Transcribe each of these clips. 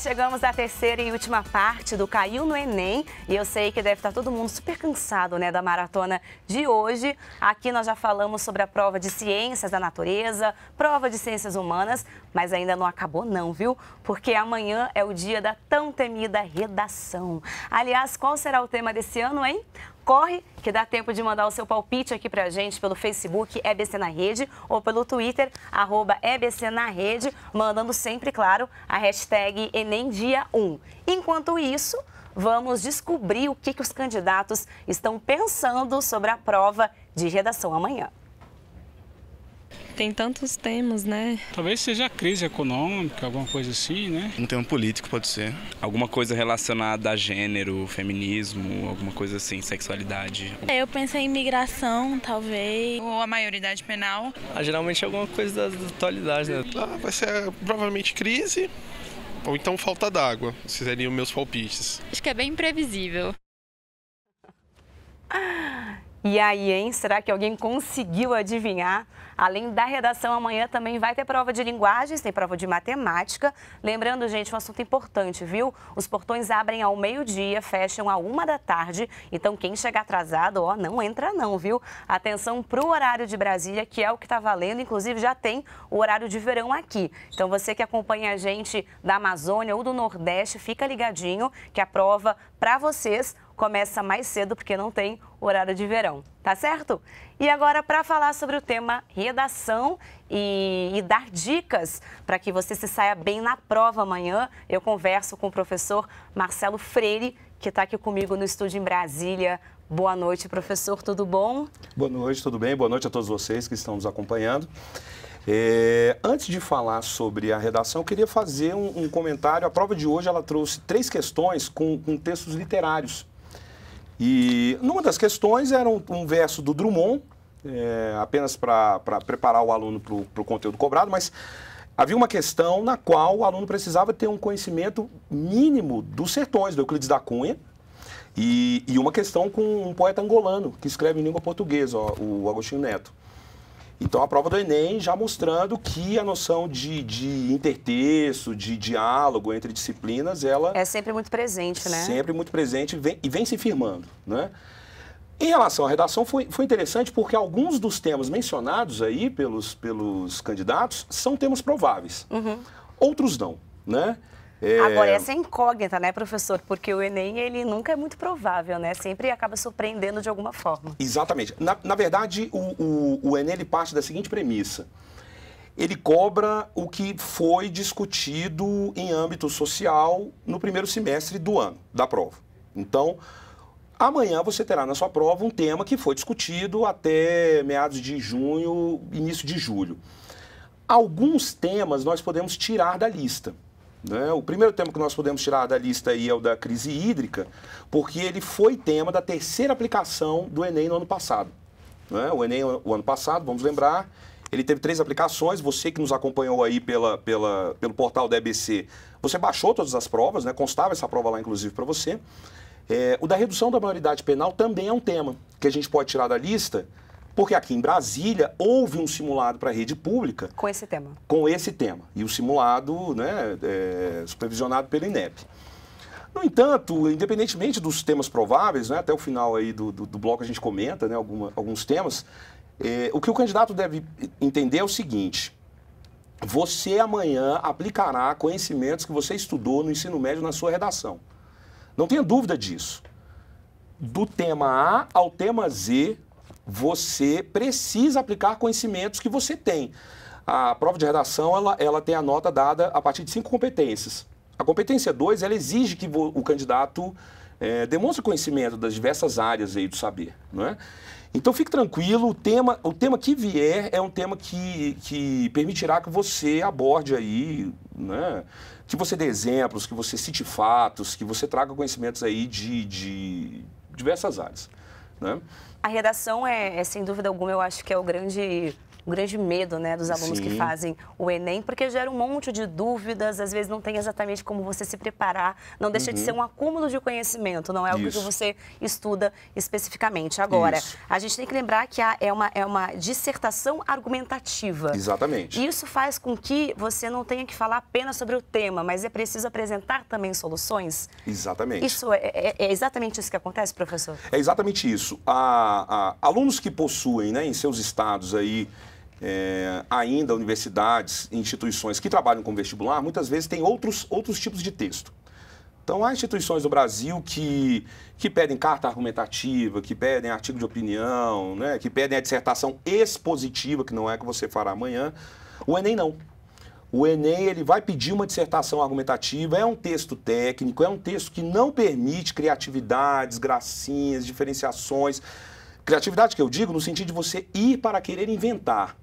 chegamos à terceira e última parte do Caiu no Enem. E eu sei que deve estar todo mundo super cansado né, da maratona de hoje. Aqui nós já falamos sobre a prova de ciências da natureza, prova de ciências humanas, mas ainda não acabou não, viu? Porque amanhã é o dia da tão temida redação. Aliás, qual será o tema desse ano, hein? Corre, que dá tempo de mandar o seu palpite aqui pra gente pelo Facebook EBC na Rede ou pelo Twitter, arroba EBC na Rede, mandando sempre, claro, a hashtag EnemDia1. Enquanto isso, vamos descobrir o que, que os candidatos estão pensando sobre a prova de redação amanhã tem tantos temas, né? Talvez seja a crise econômica, alguma coisa assim, né? Um tema político pode ser. Alguma coisa relacionada a gênero, feminismo, alguma coisa assim, sexualidade. É, eu pensei em imigração, talvez. Ou a maioridade penal. Ah, geralmente é alguma coisa da, atualidade, né? Ah, vai ser eh, provavelmente crise ou então falta d'água. Esses seriam meus palpites. Acho que é bem imprevisível. Ah, e aí, hein? Será que alguém conseguiu adivinhar? Além da redação, amanhã também vai ter prova de linguagens, tem prova de matemática. Lembrando, gente, um assunto importante, viu? Os portões abrem ao meio-dia, fecham a uma da tarde. Então, quem chegar atrasado, ó, não entra não, viu? Atenção pro horário de Brasília, que é o que tá valendo. Inclusive, já tem o horário de verão aqui. Então, você que acompanha a gente da Amazônia ou do Nordeste, fica ligadinho que a prova para vocês começa mais cedo porque não tem horário de verão, tá certo? E agora, para falar sobre o tema redação e, e dar dicas para que você se saia bem na prova amanhã, eu converso com o professor Marcelo Freire, que está aqui comigo no estúdio em Brasília. Boa noite, professor, tudo bom? Boa noite, tudo bem? Boa noite a todos vocês que estão nos acompanhando. É, antes de falar sobre a redação, eu queria fazer um, um, comentário. A prova de hoje ela trouxe três questões com, com textos literários. E numa das questões era um, um verso do Drummond, é, apenas para preparar o aluno para o conteúdo cobrado, mas havia uma questão na qual o aluno precisava ter um conhecimento mínimo dos sertões, do Euclides da Cunha, e, e uma questão com um poeta angolano que escreve em língua portuguesa, ó, o Agostinho Neto. Então a prova do Enem já mostrando que a noção de, de intertexto, de diálogo entre disciplinas, ela. É sempre muito presente, né? Sempre muito presente e vem, e vem se firmando. Né? Em relação à redação, foi, foi interessante porque alguns dos temas mencionados aí pelos, pelos candidatos são temas prováveis. Uhum. Outros não, né? É... Agora, essa é incógnita, né, professor? Porque o Enem, ele nunca é muito provável, né? Sempre acaba surpreendendo de alguma forma. Exatamente. Na, na verdade, o, o, o Enem, ele parte da seguinte premissa. Ele cobra o que foi discutido em âmbito social no primeiro semestre do ano, da prova. Então, Amanhã você terá na sua prova um tema que foi discutido até meados de junho, início de julho. Alguns temas nós podemos tirar da lista. Né? O primeiro tema que nós podemos tirar da lista aí é o da crise hídrica, porque ele foi tema da terceira aplicação do Enem no ano passado. Né? O Enem, o ano passado, vamos lembrar, ele teve três aplicações. Você que nos acompanhou aí pela, pela, pelo portal da EBC, você baixou todas as provas, né? constava essa prova lá, inclusive, para você. É, o da redução da maioridade penal também é um tema que a gente pode tirar da lista, porque aqui em Brasília houve um simulado para a rede pública. Com esse tema. Com esse tema. E o simulado né, é, supervisionado pelo INEP. No entanto, independentemente dos temas prováveis, né, até o final aí do, do, do bloco a gente comenta né, alguma, alguns temas, é, o que o candidato deve entender é o seguinte: você amanhã aplicará conhecimentos que você estudou no ensino médio na sua redação. Não tenha dúvida disso. Do tema A ao tema Z, você precisa aplicar conhecimentos que você tem. A prova de redação ela, ela tem a nota dada a partir de cinco competências. A competência 2 ela exige que o candidato é, demonstre conhecimento das diversas áreas aí do saber. Não é? Então fique tranquilo, o tema, o tema que vier é um tema que, que permitirá que você aborde aí, né? que você dê exemplos, que você cite fatos, que você traga conhecimentos aí de, de diversas áreas. Né? A redação é, é, sem dúvida alguma, eu acho que é o grande um grande medo né, dos alunos Sim. que fazem o Enem, porque gera um monte de dúvidas, às vezes não tem exatamente como você se preparar, não deixa uhum. de ser uhum. um acúmulo de conhecimento, não é algo Isso. que você estuda especificamente. Agora, Isso. a gente tem que lembrar que é uma, é uma dissertação argumentativa. Exatamente. Isso faz com que você não tenha que falar apenas sobre o tema, mas é preciso apresentar também soluções? Exatamente. Isso é, é, é exatamente isso que acontece, professor? É exatamente isso. A, a, alunos que possuem né, em seus estados aí é, ainda universidades, instituições que trabalham com vestibular, muitas vezes têm outros, outros tipos de texto. Então, há instituições do Brasil que, que pedem carta argumentativa, que pedem artigo de opinião, né, que pedem a dissertação expositiva, que não é que você fará amanhã. O Enem não. O Enem ele vai pedir uma dissertação argumentativa, é um texto técnico, é um texto que não permite criatividades, gracinhas, diferenciações. Criatividade que eu digo no sentido de você ir para querer inventar.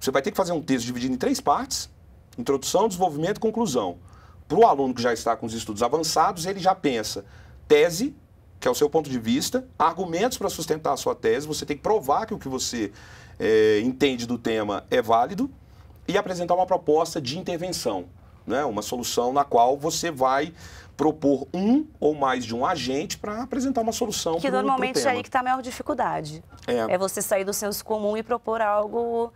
Você vai ter que fazer um texto dividido em três partes: introdução, desenvolvimento e conclusão. Para o aluno que já está com os estudos avançados, ele já pensa tese, que é o seu ponto de vista, argumentos para sustentar a sua tese, você tem que provar que o que você é, entende do tema é válido e apresentar uma proposta de intervenção, né? uma solução na qual você vai propor um ou mais de um agente para apresentar uma solução. Que pro, normalmente pro é aí que está a maior dificuldade. É. é você sair do senso comum e propor algo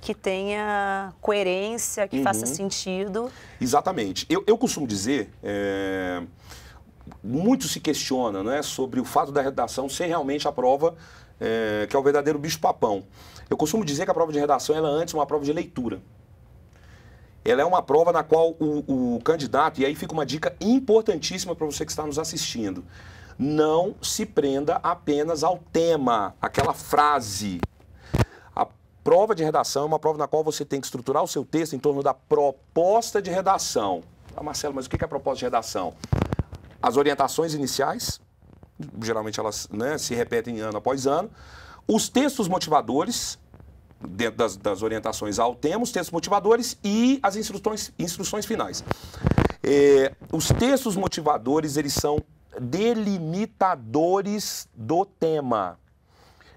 que tenha coerência, que uhum. faça sentido. Exatamente. Eu, eu costumo dizer. É, muito se questiona né, sobre o fato da redação ser realmente a prova é, que é o verdadeiro bicho-papão. Eu costumo dizer que a prova de redação ela é antes uma prova de leitura. Ela é uma prova na qual o, o candidato, e aí fica uma dica importantíssima para você que está nos assistindo, não se prenda apenas ao tema, aquela frase prova de redação é uma prova na qual você tem que estruturar o seu texto em torno da proposta de redação. Ah, Marcelo, mas o que é a proposta de redação? As orientações iniciais, geralmente elas né, se repetem ano após ano. Os textos motivadores, dentro das, das orientações ao tema, os textos motivadores e as instruções, instruções finais. É, os textos motivadores, eles são delimitadores do tema.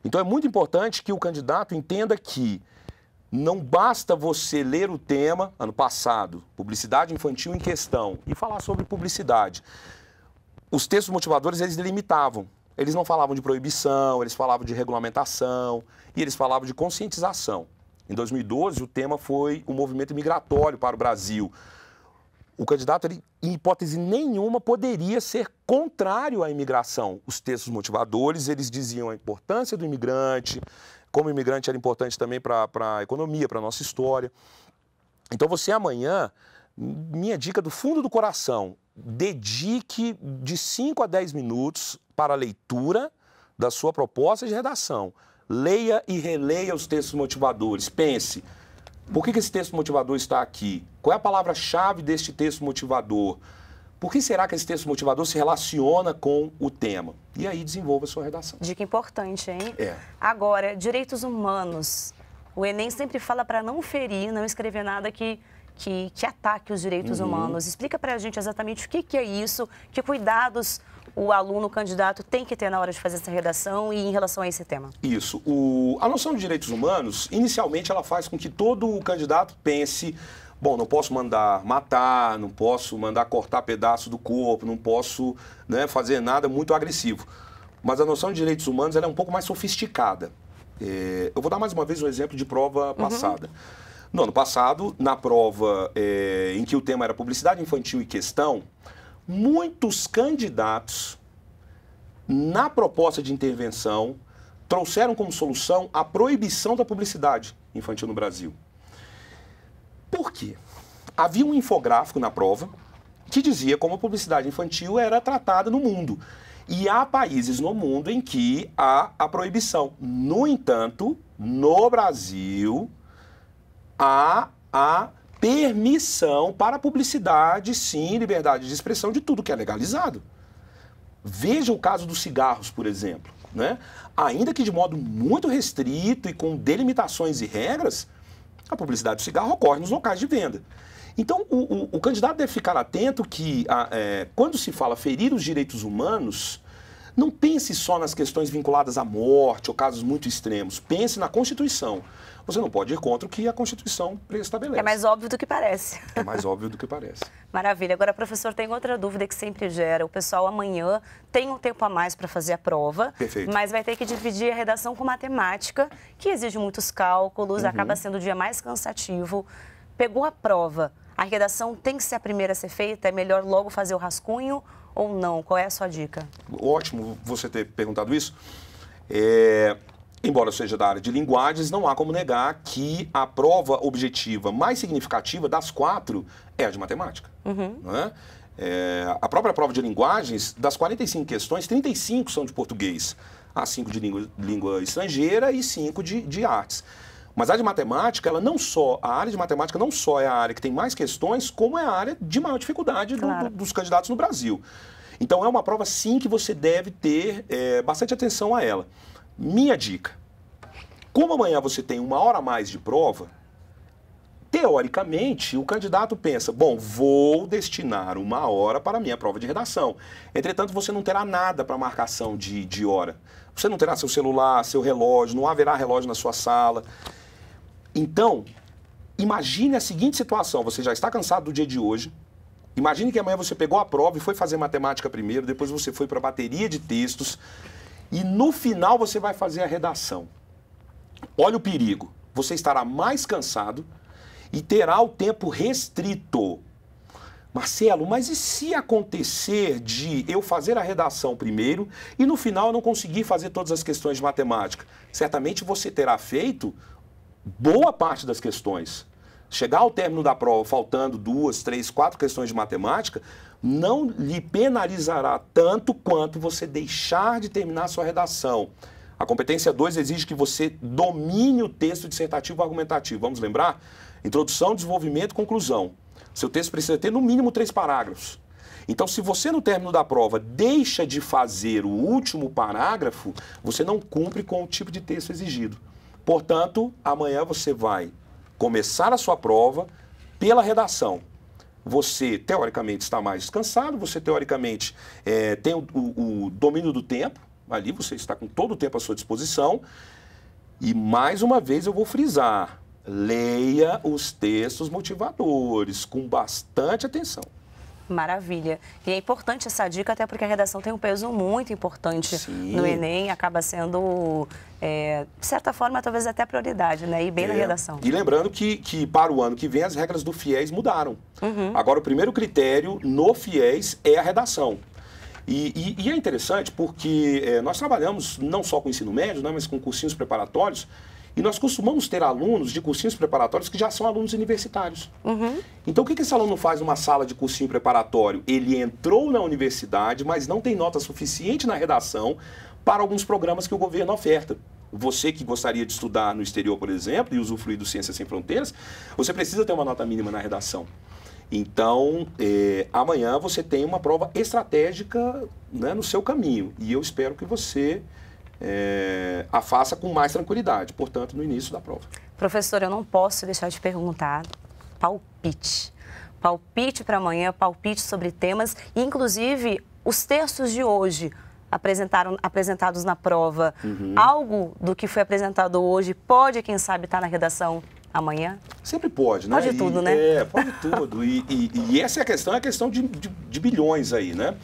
Então é muito importante que o candidato entenda que não basta você ler o tema, ano passado, publicidade infantil em questão, e falar sobre publicidade. Os textos motivadores, eles delimitavam. Eles não falavam de proibição, eles falavam de regulamentação e eles falavam de conscientização. Em 2012, o tema foi o movimento migratório para o Brasil o candidato, ele, em hipótese nenhuma, poderia ser contrário à imigração. Os textos motivadores, eles diziam a importância do imigrante, como o imigrante era importante também para a economia, para a nossa história. Então, você amanhã, minha dica do fundo do coração, dedique de 5 a 10 minutos para a leitura da sua proposta de redação. Leia e releia os textos motivadores. Pense, por que, que esse texto motivador está aqui? Qual é a palavra-chave deste texto motivador? Por que será que esse texto motivador se relaciona com o tema? E aí desenvolva a sua redação. Dica importante, hein? É. Agora, direitos humanos. O Enem sempre fala para não ferir, não escrever nada que que, que ataque os direitos uhum. humanos. Explica para a gente exatamente o que, que é isso, que cuidados o aluno, o candidato tem que ter na hora de fazer essa redação e em relação a esse tema? Isso. O, a noção de direitos humanos, inicialmente, ela faz com que todo o candidato pense. Bom, não posso mandar matar, não posso mandar cortar pedaço do corpo, não posso né, fazer nada muito agressivo. Mas a noção de direitos humanos é um pouco mais sofisticada. É, eu vou dar mais uma vez um exemplo de prova uhum. passada. Uhum. No ano passado, na prova é, em que o tema era publicidade infantil e questão, muitos candidatos, na proposta de intervenção, trouxeram como solução a proibição da publicidade infantil no Brasil. Por quê? Havia um infográfico na prova que dizia como a publicidade infantil era tratada no mundo. E há países no mundo em que há a proibição. No entanto, no Brasil, há a permissão para publicidade, sim, liberdade de expressão de tudo que é legalizado. Veja o caso dos cigarros, por exemplo. Né? Ainda que de modo muito restrito e com delimitações e regras, a publicidade do cigarro ocorre nos locais de venda. Então, o, o, o candidato deve ficar atento que, a, ah, é, quando se fala ferir os direitos humanos, não pense só nas questões vinculadas à morte ou casos muito extremos. Pense na Constituição. Você não pode ir contra o que a Constituição preestabelece. É mais óbvio do que parece. É mais óbvio do que parece. Maravilha. Agora, professor, tem outra dúvida que sempre gera. O pessoal amanhã tem um tempo a mais para fazer a prova, Perfeito. mas vai ter que dividir a redação com matemática, que exige muitos cálculos, uhum. acaba sendo o dia mais cansativo. Pegou a prova, a redação tem que ser a primeira a ser feita? É melhor logo fazer o rascunho ou não? Qual é a sua dica? Ótimo você ter perguntado isso. É, embora seja da área de linguagens, não há como negar que a prova objetiva mais significativa das quatro é a de matemática. Uhum. Né? É, a própria prova de linguagens, das 45 questões, 35 são de português, há 5 de língua, língua estrangeira e 5 de, de artes. Mas a de matemática, ela não só, a área de matemática não só é a área que tem mais questões, como é a área de maior dificuldade claro. do, do, dos candidatos no Brasil. Então é uma prova sim que você deve ter é, bastante atenção a ela. Minha dica: como amanhã você tem uma hora a mais de prova, teoricamente, o candidato pensa: bom, vou destinar uma hora para a minha prova de redação. Entretanto, você não terá nada para marcação de, de hora. Você não terá seu celular, seu relógio, não haverá relógio na sua sala. Então, imagine a seguinte situação: você já está cansado do dia de hoje. Imagine que amanhã você pegou a prova e foi fazer matemática primeiro, depois você foi para a bateria de textos e no final você vai fazer a redação. Olha o perigo. Você estará mais cansado e terá o tempo restrito. Marcelo, mas e se acontecer de eu fazer a redação primeiro e no final eu não conseguir fazer todas as questões de matemática? Certamente você terá feito boa parte das questões. Chegar ao término da prova faltando duas, três, quatro questões de matemática não lhe penalizará tanto quanto você deixar de terminar sua redação. A competência 2 exige que você domine o texto dissertativo argumentativo. Vamos lembrar? Introdução, desenvolvimento, conclusão. Seu texto precisa ter no mínimo três parágrafos. Então, se você no término da prova deixa de fazer o último parágrafo, você não cumpre com o tipo de texto exigido. Portanto, amanhã você vai começar a sua prova pela redação. Você, teoricamente, está mais descansado, você, teoricamente, é, tem o, o, o domínio do tempo, ali você está com todo o tempo à sua disposição. E, mais uma vez, eu vou frisar: leia os textos motivadores com bastante atenção maravilha. E é importante essa dica, até porque a redação tem um peso muito importante Sim. no Enem, acaba sendo, é, de certa forma, talvez até prioridade, né? E bem é. na redação. E lembrando que, que para o ano que vem as regras do FIES mudaram. Uhum. Agora, o primeiro critério no FIES é a redação. E, e, e é interessante porque é, nós trabalhamos não só com ensino médio, né, mas com cursinhos preparatórios e nós costumamos ter alunos de cursinhos preparatórios que já são alunos universitários. Uhum. Então, o que esse aluno faz numa sala de cursinho preparatório? Ele entrou na universidade, mas não tem nota suficiente na redação para alguns programas que o governo oferta. Você que gostaria de estudar no exterior, por exemplo, e usufruir do Ciências Sem Fronteiras, você precisa ter uma nota mínima na redação. Então, eh, amanhã você tem uma prova estratégica né, no seu caminho. E eu espero que você é, a faça com mais tranquilidade, portanto, no início da prova. Professor, eu não posso deixar de perguntar, palpite. Palpite para amanhã, palpite sobre temas, inclusive os textos de hoje apresentaram, apresentados na prova. Uhum. Algo do que foi apresentado hoje pode, quem sabe, estar tá na redação amanhã? Sempre pode, né? Pode e, tudo, né? É, pode tudo. e, e, e, essa é a questão, é a questão de, de, de bilhões aí, né?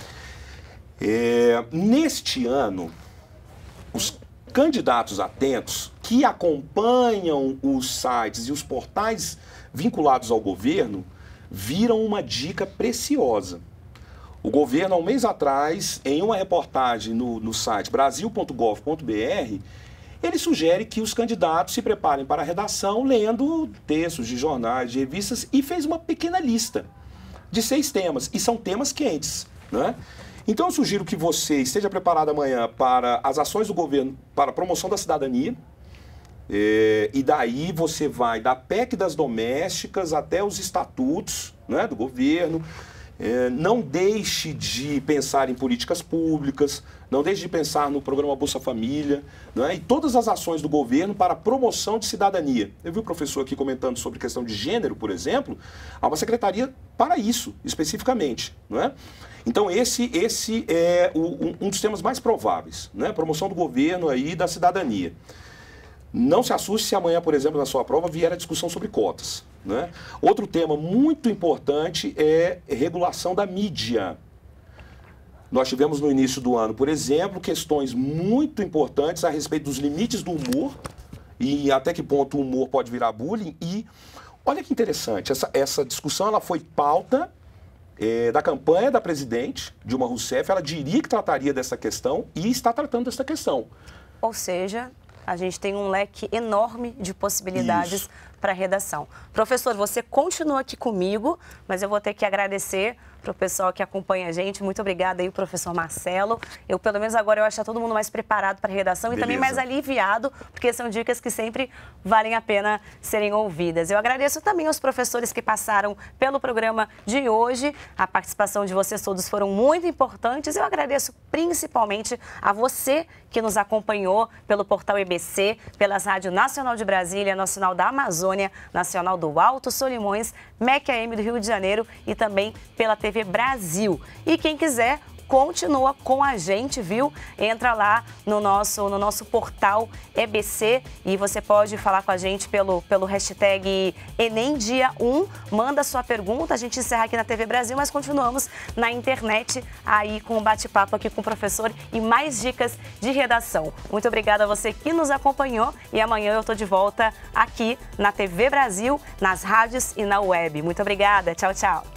É, neste ano, os candidatos atentos que acompanham os sites e os portais vinculados ao governo viram uma dica preciosa. O governo, há um mês atrás, em uma reportagem no, no site brasil.gov.br, ele sugere que os candidatos se preparem para a redação lendo textos de jornais, de revistas e fez uma pequena lista de seis temas. E são temas quentes. Né? Então eu sugiro que você esteja preparado amanhã para as ações do governo para a promoção da cidadania. Eh, e daí você vai da PEC das domésticas até os estatutos né, do governo, é, não deixe de pensar em políticas públicas, não deixe de pensar no programa Bolsa Família é? e todas as ações do governo para a promoção de cidadania. Eu vi o professor aqui comentando sobre questão de gênero, por exemplo, há uma secretaria para isso, especificamente. Não é? Então, esse, esse é o, um dos temas mais prováveis, né? promoção do governo aí da cidadania. Não se assuste se amanhã, por exemplo, na sua prova vier a discussão sobre cotas. Né? Outro tema muito importante é regulação da mídia. Nós tivemos no início do ano, por exemplo, questões muito importantes a respeito dos limites do humor e até que ponto o humor pode virar bullying. E olha que interessante, essa, essa discussão ela foi pauta é, da campanha da presidente Dilma Rousseff. Ela diria que trataria dessa questão e está tratando dessa questão. Ou seja, a gente tem um leque enorme de possibilidades para redação. Professor, você continua aqui comigo, mas eu vou ter que agradecer para o pessoal que acompanha a gente. Muito obrigada aí, professor Marcelo. Eu, pelo menos agora, eu acho tá todo mundo mais preparado para a redação Beleza. e também mais aliviado, porque são dicas que sempre valem a pena serem ouvidas. Eu agradeço também aos professores que passaram pelo programa de hoje. A participação de vocês todos foram muito importantes. Eu agradeço principalmente a você que nos acompanhou pelo portal EBC, pelas rádios Nacional de Brasília, Nacional da Amazônia, Nacional do Alto Solimões, MEC AM do Rio de Janeiro e também pela TV Brasil. E quem quiser continua com a gente, viu? Entra lá no nosso, no nosso portal EBC e você pode falar com a gente pelo, pelo hashtag EnemDia1. Manda sua pergunta, a gente encerra aqui na TV Brasil, mas continuamos na internet aí com o bate-papo aqui com o professor e mais dicas de redação. Muito obrigada a você que nos acompanhou e amanhã eu estou de volta aqui na TV Brasil, nas rádios e na web. Muito obrigada, tchau, tchau.